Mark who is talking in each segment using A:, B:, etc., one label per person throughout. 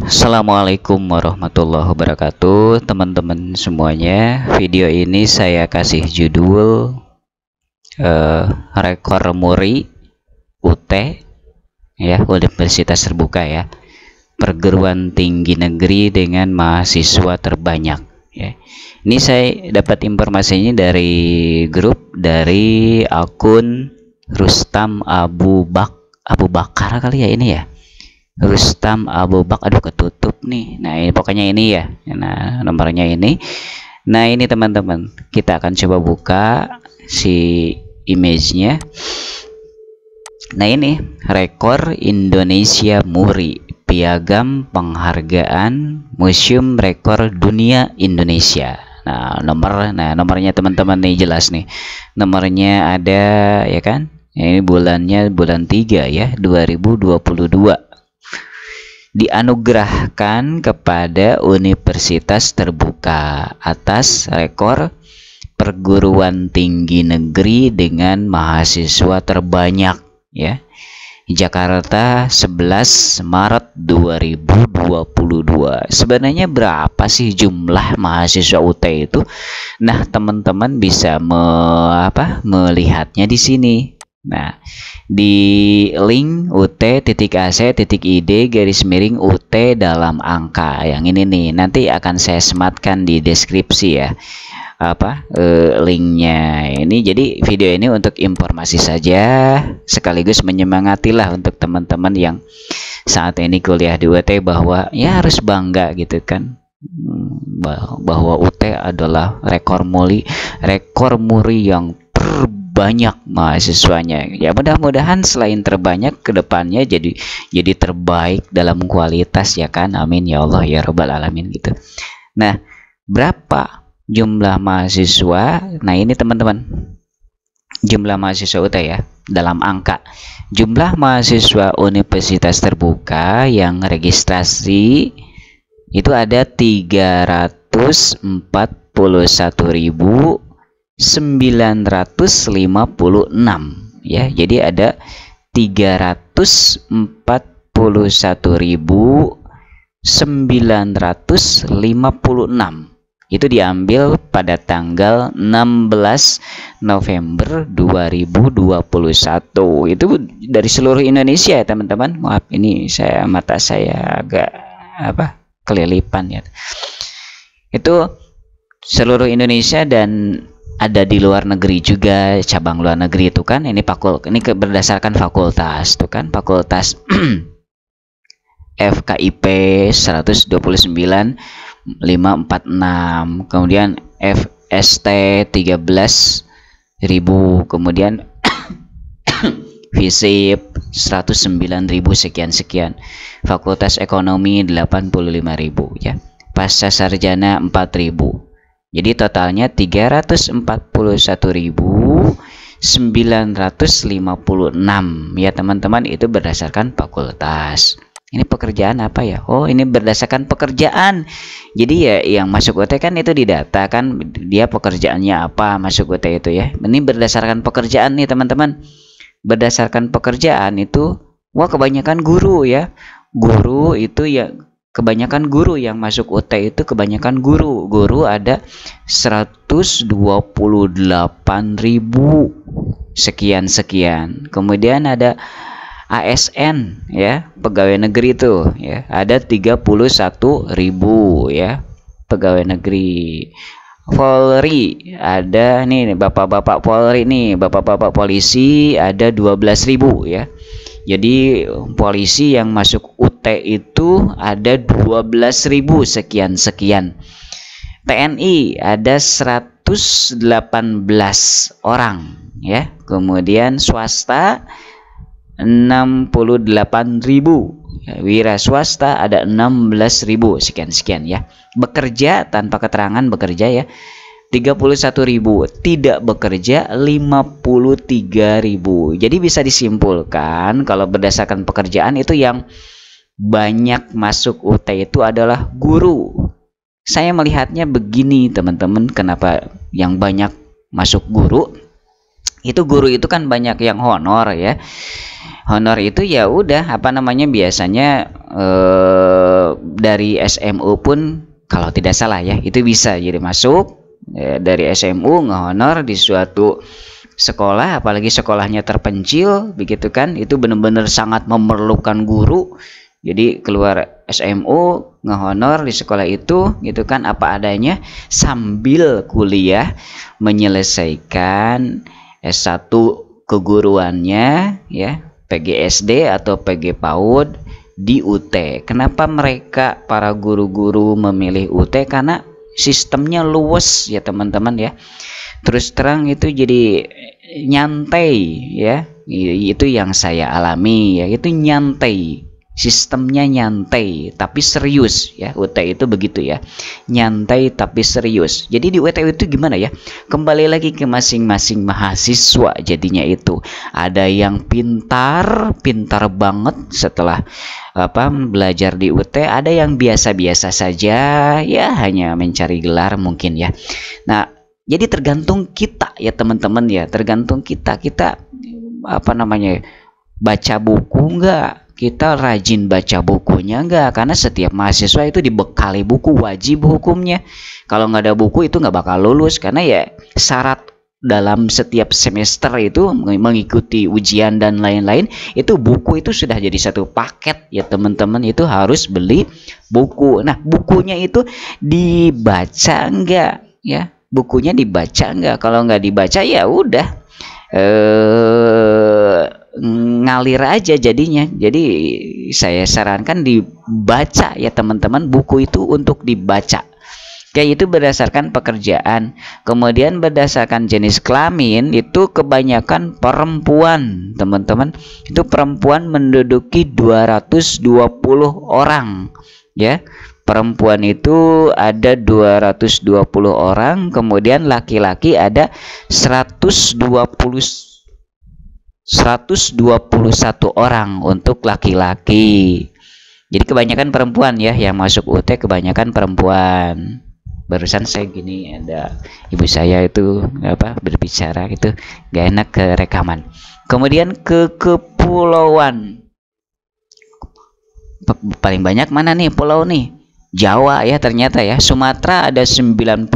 A: Assalamualaikum warahmatullahi wabarakatuh teman-teman semuanya video ini saya kasih judul uh, rekor muri UT ya Universitas Terbuka ya perguruan tinggi negeri dengan mahasiswa terbanyak ya ini saya dapat informasinya dari grup dari akun Rustam Abu Bak Abu Bakar kali ya ini ya Rustam Abu Bak aduh ketutup nih nah ini pokoknya ini ya nah nomornya ini nah ini teman-teman kita akan coba buka si image-nya nah ini rekor Indonesia Muri piagam penghargaan Museum Rekor Dunia Indonesia nah nomor nah nomornya teman-teman nih jelas nih nomornya ada ya kan nah, ini bulannya bulan 3 ya 2022 dianugerahkan kepada universitas terbuka atas rekor perguruan tinggi negeri dengan mahasiswa terbanyak ya. Jakarta 11 Maret 2022 sebenarnya berapa sih jumlah mahasiswa UT itu nah teman-teman bisa me, apa, melihatnya di sini Nah, di link ut.ac.id garis miring ut dalam angka yang ini nih nanti akan saya sematkan di deskripsi ya apa e, linknya ini jadi video ini untuk informasi saja sekaligus menyemangatilah untuk teman-teman yang saat ini kuliah di UT bahwa ya harus bangga gitu kan hmm, bahwa UT adalah rekor muri rekor muri yang banyak mahasiswanya ya mudah-mudahan selain terbanyak kedepannya jadi jadi terbaik dalam kualitas ya kan amin ya Allah ya robbal alamin gitu nah berapa jumlah mahasiswa nah ini teman-teman jumlah mahasiswa UT ya dalam angka jumlah mahasiswa universitas terbuka yang registrasi itu ada 341.000 956 ya. Jadi ada 341.956 itu diambil pada tanggal 16 November 2021 itu dari seluruh Indonesia ya teman-teman maaf ini saya mata saya agak apa kelilipan ya itu seluruh Indonesia dan ada di luar negeri juga cabang luar negeri itu kan ini fakul ini ke, berdasarkan fakultas tuh kan fakultas FKIP 129 546 kemudian FST 13 ribu kemudian FISIP 109 ribu sekian sekian Fakultas Ekonomi 85 ribu ya Pasca Sarjana 4000 jadi totalnya 341.956 ya teman-teman itu berdasarkan fakultas. Ini pekerjaan apa ya? Oh, ini berdasarkan pekerjaan. Jadi ya yang masuk UT kan itu di kan dia pekerjaannya apa masuk UT itu ya. Ini berdasarkan pekerjaan nih teman-teman. Berdasarkan pekerjaan itu wah kebanyakan guru ya. Guru itu ya kebanyakan guru yang masuk UT itu kebanyakan guru guru ada 128 ribu sekian sekian kemudian ada ASN ya pegawai negeri itu ya ada 31 ribu ya pegawai negeri Polri ada nih bapak-bapak Polri nih bapak-bapak polisi ada 12 ribu ya jadi polisi yang masuk UT itu ada 12.000 sekian sekian. TNI ada 118 orang ya. Kemudian swasta 68.000. Ya, wira swasta ada 16.000 sekian-sekian ya. Bekerja tanpa keterangan bekerja ya 31.000 tidak bekerja 53.000 jadi bisa disimpulkan kalau berdasarkan pekerjaan itu yang banyak masuk UT itu adalah guru saya melihatnya begini teman-teman kenapa yang banyak masuk guru itu guru itu kan banyak yang honor ya honor itu ya udah apa namanya biasanya eh, dari SMU pun kalau tidak salah ya itu bisa jadi masuk Ya, dari SMU ngehonor di suatu sekolah apalagi sekolahnya terpencil begitu kan itu benar-benar sangat memerlukan guru jadi keluar SMU ngehonor di sekolah itu gitu kan apa adanya sambil kuliah menyelesaikan S1 keguruannya ya PGSD atau PG PAUD di UT. Kenapa mereka para guru-guru memilih UT? Karena sistemnya luwes ya teman-teman ya terus terang itu jadi nyantai ya itu yang saya alami ya itu nyantai sistemnya nyantai tapi serius ya UT itu begitu ya nyantai tapi serius jadi di UT itu gimana ya kembali lagi ke masing-masing mahasiswa jadinya itu ada yang pintar pintar banget setelah apa belajar di UT ada yang biasa-biasa saja ya hanya mencari gelar mungkin ya nah jadi tergantung kita ya teman-teman ya tergantung kita kita apa namanya baca buku enggak kita rajin baca bukunya enggak karena setiap mahasiswa itu dibekali buku wajib hukumnya kalau nggak ada buku itu nggak bakal lulus karena ya syarat dalam setiap semester itu mengikuti ujian dan lain-lain itu buku itu sudah jadi satu paket ya teman-teman itu harus beli buku nah bukunya itu dibaca enggak ya bukunya dibaca enggak kalau nggak dibaca ya udah eh ngalir aja jadinya. Jadi saya sarankan dibaca ya teman-teman buku itu untuk dibaca. Kayak itu berdasarkan pekerjaan. Kemudian berdasarkan jenis kelamin itu kebanyakan perempuan, teman-teman. Itu perempuan menduduki 220 orang, ya. Perempuan itu ada 220 orang, kemudian laki-laki ada 120 121 orang untuk laki-laki jadi kebanyakan perempuan ya yang masuk UT kebanyakan perempuan barusan saya gini ada ibu saya itu apa berbicara itu gak enak ke rekaman kemudian ke kepulauan paling banyak mana nih pulau nih Jawa ya ternyata ya Sumatera ada 95.000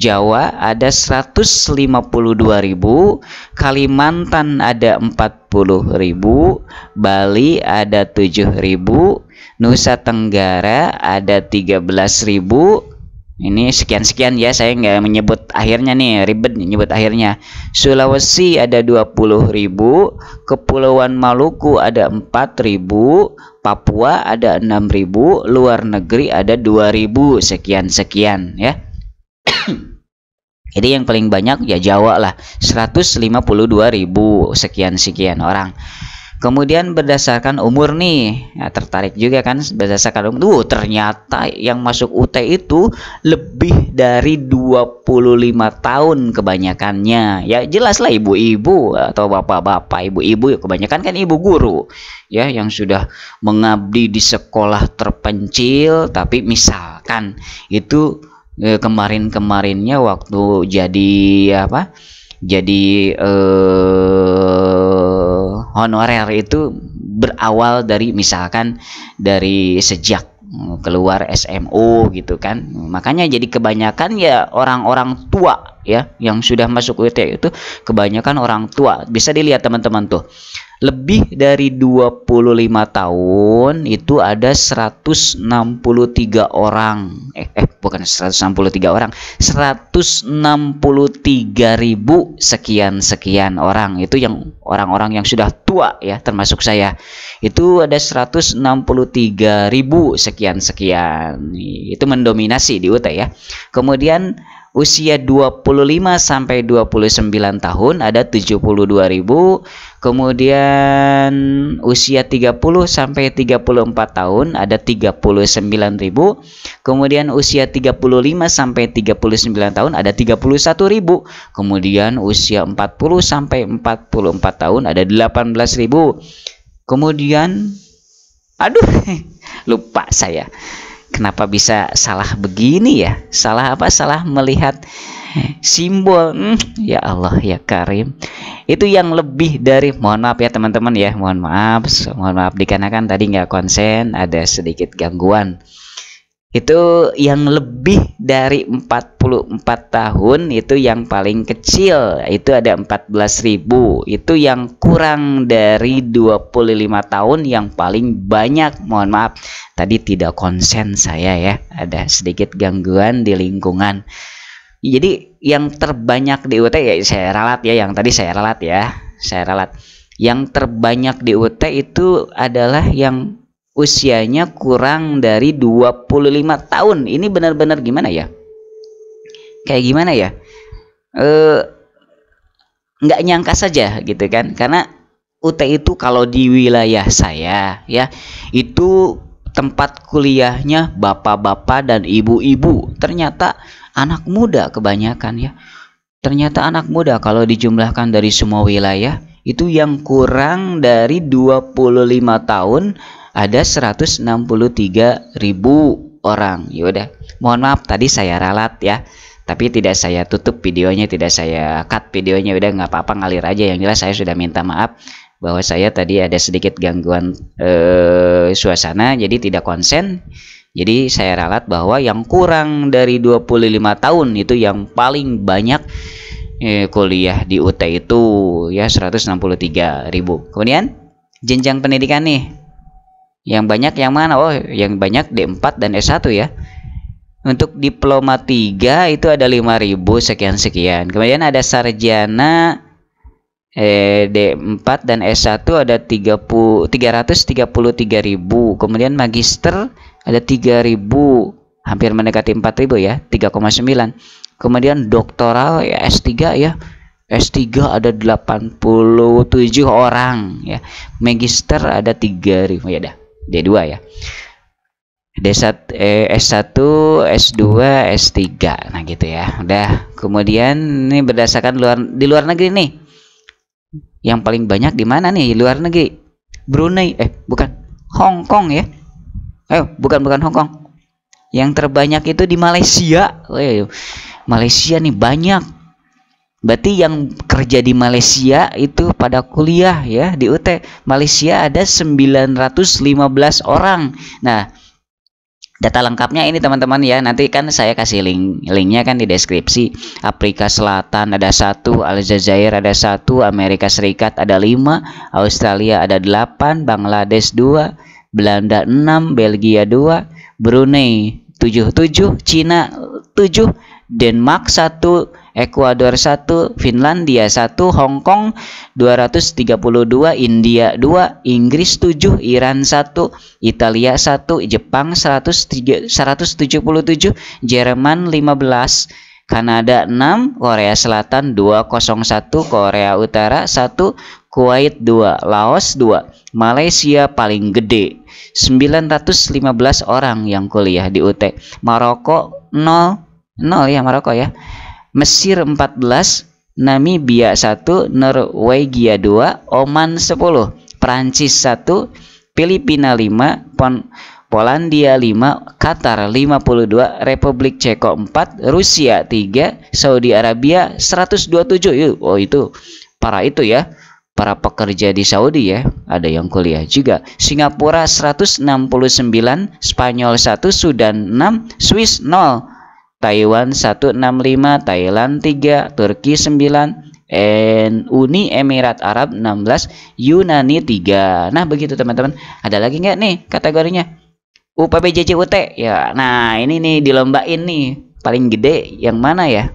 A: Jawa ada 152.000 Kalimantan ada 40.000 Bali ada 7.000 Nusa Tenggara ada 13.000 ini sekian-sekian ya saya nggak menyebut akhirnya nih ribet menyebut akhirnya Sulawesi ada 20.000 Kepulauan Maluku ada 4.000 Papua ada 6000 luar negeri ada 2000 sekian-sekian ya jadi yang paling banyak ya Jawa lah 152.000 sekian-sekian orang Kemudian berdasarkan umur nih, ya, tertarik juga kan berdasarkan umur. Tuh ternyata yang masuk UT itu lebih dari 25 tahun kebanyakannya. Ya jelas lah ibu-ibu atau bapak-bapak, ibu-ibu kebanyakan kan ibu guru ya yang sudah mengabdi di sekolah terpencil tapi misalkan itu eh, kemarin-kemarinnya waktu jadi apa? Jadi eh honorer itu berawal dari misalkan dari sejak keluar SMO gitu kan makanya jadi kebanyakan ya orang-orang tua ya yang sudah masuk UT itu kebanyakan orang tua bisa dilihat teman-teman tuh lebih dari 25 tahun itu ada 163 orang eh, eh bukan 163 orang 163 ribu sekian sekian orang itu yang orang-orang yang sudah tua ya termasuk saya itu ada 163 ribu sekian sekian itu mendominasi di UT ya kemudian usia 25 sampai 29 tahun ada 72.000 kemudian usia 30 sampai 34 tahun ada 39.000 kemudian usia 35 sampai 39 tahun ada 31.000 kemudian usia 40 sampai 44 tahun ada 18.000 kemudian aduh lupa saya kenapa bisa salah begini ya? Salah apa? Salah melihat simbol. Hmm, ya Allah ya Karim. Itu yang lebih dari mohon maaf ya teman-teman ya, mohon maaf, mohon maaf dikarenakan tadi nggak konsen, ada sedikit gangguan itu yang lebih dari 44 tahun itu yang paling kecil itu ada 14.000 itu yang kurang dari 25 tahun yang paling banyak mohon maaf tadi tidak konsen saya ya ada sedikit gangguan di lingkungan jadi yang terbanyak di UT ya saya ralat ya yang tadi saya ralat ya saya ralat yang terbanyak di UT itu adalah yang usianya kurang dari 25 tahun ini benar-benar gimana ya kayak gimana ya eh, nggak e, nyangka saja gitu kan karena UT itu kalau di wilayah saya ya itu tempat kuliahnya bapak-bapak dan ibu-ibu. Ternyata anak muda kebanyakan ya. Ternyata anak muda kalau dijumlahkan dari semua wilayah itu yang kurang dari 25 tahun ada 163 ribu orang. Yaudah, mohon maaf tadi saya ralat ya. Tapi tidak saya tutup videonya, tidak saya cut videonya. Udah nggak apa-apa ngalir aja. Yang jelas saya sudah minta maaf bahwa saya tadi ada sedikit gangguan eh, suasana, jadi tidak konsen. Jadi saya ralat bahwa yang kurang dari 25 tahun itu yang paling banyak eh, kuliah di UT itu ya 163 ribu. Kemudian jenjang pendidikan nih yang banyak yang mana? Oh, yang banyak D4 dan S1 ya. Untuk diploma 3 itu ada 5000 sekian-sekian. Kemudian ada sarjana eh, D4 dan S1 ada 30 333.000. Kemudian magister ada 3000 hampir mendekati 4000 ya, 3,9. Kemudian doktoral ya S3 ya S3 ada 87 orang ya. Magister ada 3000 ya dah. D2 ya. D1 eh, S1, S2, S3. Nah, gitu ya. Udah. Kemudian ini berdasarkan luar di luar negeri nih. Yang paling banyak di mana nih? Di luar negeri. Brunei eh bukan Hong Kong ya. Eh, bukan bukan Hong Kong. Yang terbanyak itu di Malaysia. Oh, Malaysia nih banyak Berarti yang kerja di Malaysia itu pada kuliah ya di UT Malaysia ada 915 orang. Nah, data lengkapnya ini teman-teman ya. Nanti kan saya kasih link linknya kan di deskripsi. Afrika Selatan ada satu, Aljazair ada satu, Amerika Serikat ada lima, Australia ada delapan, Bangladesh dua, Belanda enam, Belgia dua, Brunei tujuh tujuh, Cina tujuh, Denmark satu, Ekuador 1, Finlandia 1, Hong Kong 232, India 2, Inggris 7, Iran 1, Italia 1, Jepang 100, 177, Jerman 15, Kanada 6, Korea Selatan 201, Korea Utara 1, Kuwait 2, Laos 2, Malaysia paling gede 915 orang yang kuliah di UT, Maroko 0, 0 ya Maroko ya. Mesir 14, Namibia 1, Norwegia 2, Oman 10, Prancis 1, Filipina 5, Pon Polandia 5, Qatar 52, Republik Ceko 4, Rusia 3, Saudi Arabia 127. Yuh, oh itu para itu ya, para pekerja di Saudi ya, ada yang kuliah juga. Singapura 169, Spanyol 1, Sudan 6, Swiss 0. Taiwan 165, Thailand 3, Turki 9, and Uni Emirat Arab 16, Yunani 3. Nah, begitu teman-teman. Ada lagi nggak nih kategorinya? Ut Ya, nah ini nih dilombain nih. Paling gede yang mana ya?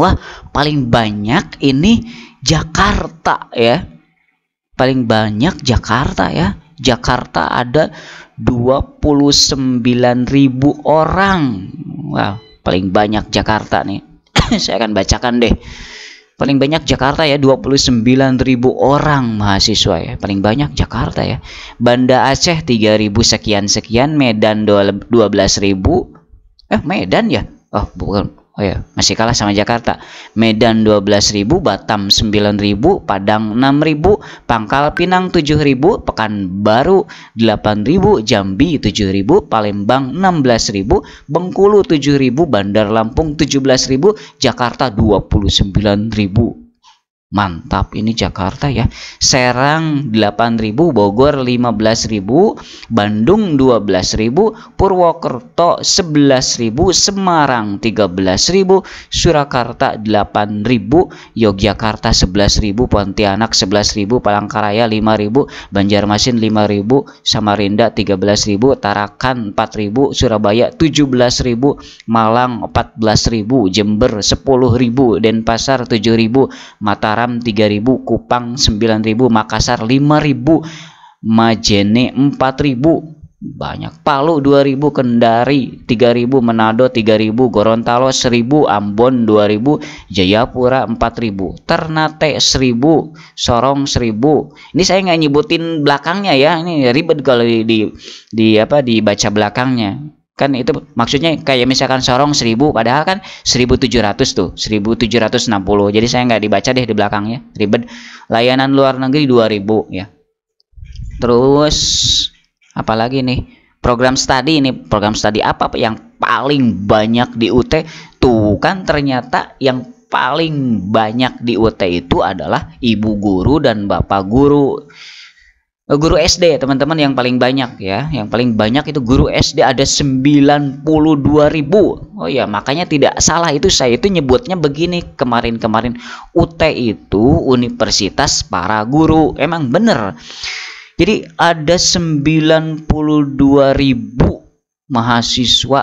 A: Wah, paling banyak ini Jakarta ya. Paling banyak Jakarta ya. Jakarta ada 29.000 orang. Wow, paling banyak Jakarta nih. Saya akan bacakan deh. Paling banyak Jakarta ya 29.000 orang mahasiswa ya. Paling banyak Jakarta ya. Banda Aceh 3.000 sekian sekian, Medan 12.000. Eh, Medan ya? Oh, bukan Oh ya, masih kalah sama Jakarta. Medan 12.000, Batam 9.000, Padang 6.000, Pangkal Pinang 7.000, Pekanbaru 8.000, Jambi 7.000, Palembang 16.000, Bengkulu 7.000, Bandar Lampung 17.000, Jakarta 29.000. Mantap, ini Jakarta ya. Serang 8.000, Bogor 15.000, Bandung 12.000, Purwokerto 11.000, Semarang 13.000, Surakarta 8.000, Yogyakarta 11.000, Pontianak 11.000, Palangkaraya 5.000, Banjarmasin 5.000, Samarinda 13.000, Tarakan 4.000, Surabaya 17.000, Malang 14.000, Jember 10.000, Denpasar 7.000, Mataram Mataram 3000, Kupang 9000, Makassar 5000, Majene 4000, banyak Palu 2000 Kendari 3000 Manado 3000 Gorontalo 1000 Ambon 2000 Jayapura 4000 Ternate 1000 Sorong 1000 ini saya nggak nyebutin belakangnya ya ini ribet kalau di, di, di apa dibaca belakangnya kan itu maksudnya kayak misalkan sorong 1000 padahal kan 1700 tuh 1760 jadi saya nggak dibaca deh di belakangnya ribet layanan luar negeri 2000 ya terus apalagi nih program studi ini program studi apa yang paling banyak di UT tuh kan ternyata yang paling banyak di UT itu adalah ibu guru dan bapak guru Eh, guru SD teman-teman yang paling banyak ya yang paling banyak itu guru SD ada 92.000 oh ya makanya tidak salah itu saya itu nyebutnya begini kemarin-kemarin UT itu Universitas para guru emang bener jadi ada 92.000 mahasiswa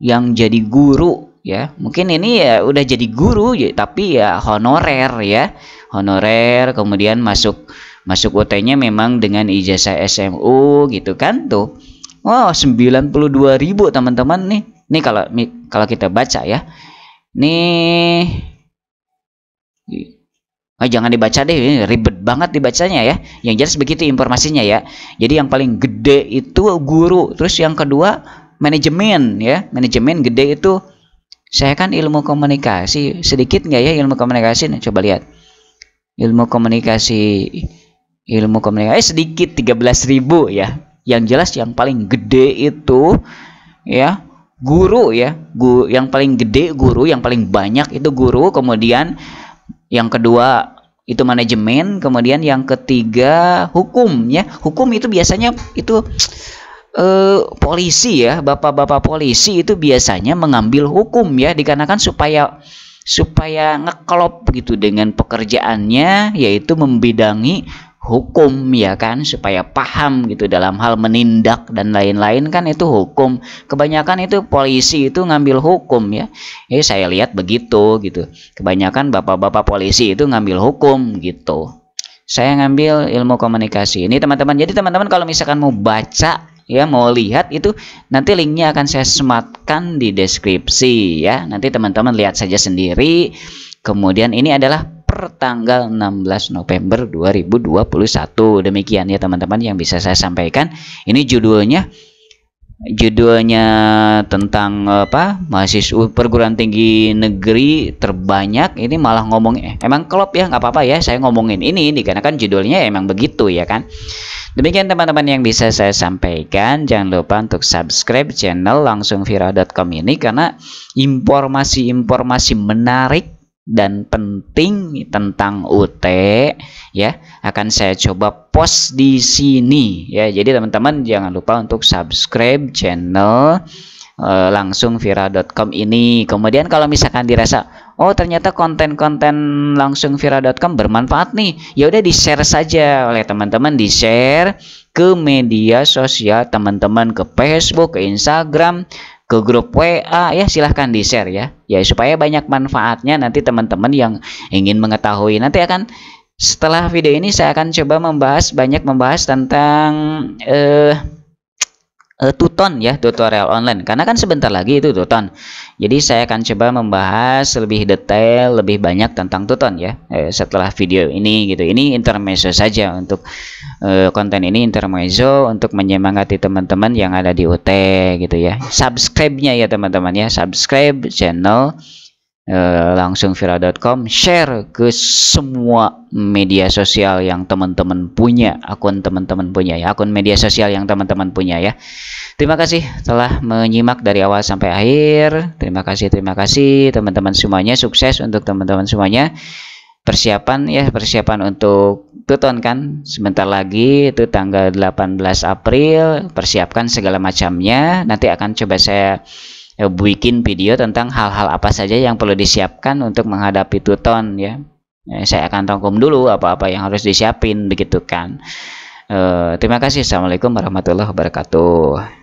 A: yang jadi guru ya mungkin ini ya udah jadi guru ya, tapi ya honorer ya honorer kemudian masuk Masuk UT-nya memang dengan ijazah SMU gitu kan tuh. Wow, 92.000 teman-teman nih. Nih kalau kalau kita baca ya. Nih Oh, jangan dibaca deh, ini ribet banget dibacanya ya. Yang jelas begitu informasinya ya. Jadi yang paling gede itu guru, terus yang kedua manajemen ya. Manajemen gede itu saya kan ilmu komunikasi sedikit nggak ya ilmu komunikasi? nih coba lihat ilmu komunikasi ilmu komunikasi eh, sedikit ribu ya yang jelas yang paling gede itu ya guru ya guru yang paling gede guru yang paling banyak itu guru kemudian yang kedua itu manajemen kemudian yang ketiga hukum ya hukum itu biasanya itu eh, polisi ya bapak-bapak polisi itu biasanya mengambil hukum ya dikarenakan supaya supaya ngeklop gitu dengan pekerjaannya yaitu membidangi hukum ya kan supaya paham gitu dalam hal menindak dan lain-lain kan itu hukum kebanyakan itu polisi itu ngambil hukum ya ya saya lihat begitu gitu kebanyakan bapak-bapak polisi itu ngambil hukum gitu saya ngambil ilmu komunikasi ini teman-teman jadi teman-teman kalau misalkan mau baca ya mau lihat itu nanti linknya akan saya sematkan di deskripsi ya nanti teman-teman lihat saja sendiri kemudian ini adalah per tanggal 16 November 2021. Demikian ya teman-teman yang bisa saya sampaikan. Ini judulnya judulnya tentang apa mahasiswa perguruan tinggi negeri terbanyak ini malah ngomong eh, emang klop ya nggak apa-apa ya saya ngomongin ini dikarenakan judulnya emang begitu ya kan demikian teman-teman yang bisa saya sampaikan jangan lupa untuk subscribe channel langsung viral.com ini karena informasi-informasi menarik dan penting tentang UT ya akan saya coba post di sini ya jadi teman-teman jangan lupa untuk subscribe channel eh, langsungvira.com langsung vira.com ini kemudian kalau misalkan dirasa oh ternyata konten-konten langsung vira.com bermanfaat nih ya udah di share saja oleh teman-teman di share ke media sosial teman-teman ke Facebook ke Instagram ke grup WA ya silahkan di share ya ya supaya banyak manfaatnya nanti teman-teman yang ingin mengetahui nanti akan setelah video ini saya akan coba membahas banyak membahas tentang eh, uh, Tuton ya tutorial online karena kan sebentar lagi itu Tuton jadi saya akan coba membahas lebih detail lebih banyak tentang Tuton ya eh, setelah video ini gitu ini intermezzo saja untuk uh, konten ini intermezzo untuk menyemangati teman-teman yang ada di UT gitu ya subscribe-nya ya teman-teman ya subscribe channel Eh, langsung viral.com share ke semua media sosial yang teman-teman punya akun teman-teman punya ya akun media sosial yang teman-teman punya ya terima kasih telah menyimak dari awal sampai akhir terima kasih terima kasih teman-teman semuanya sukses untuk teman-teman semuanya persiapan ya persiapan untuk tuton kan sebentar lagi itu tanggal 18 April persiapkan segala macamnya nanti akan coba saya ya, bikin video tentang hal-hal apa saja yang perlu disiapkan untuk menghadapi tuton ya. ya saya akan tongkum dulu apa-apa yang harus disiapin begitu kan. E, terima kasih. Assalamualaikum warahmatullahi wabarakatuh.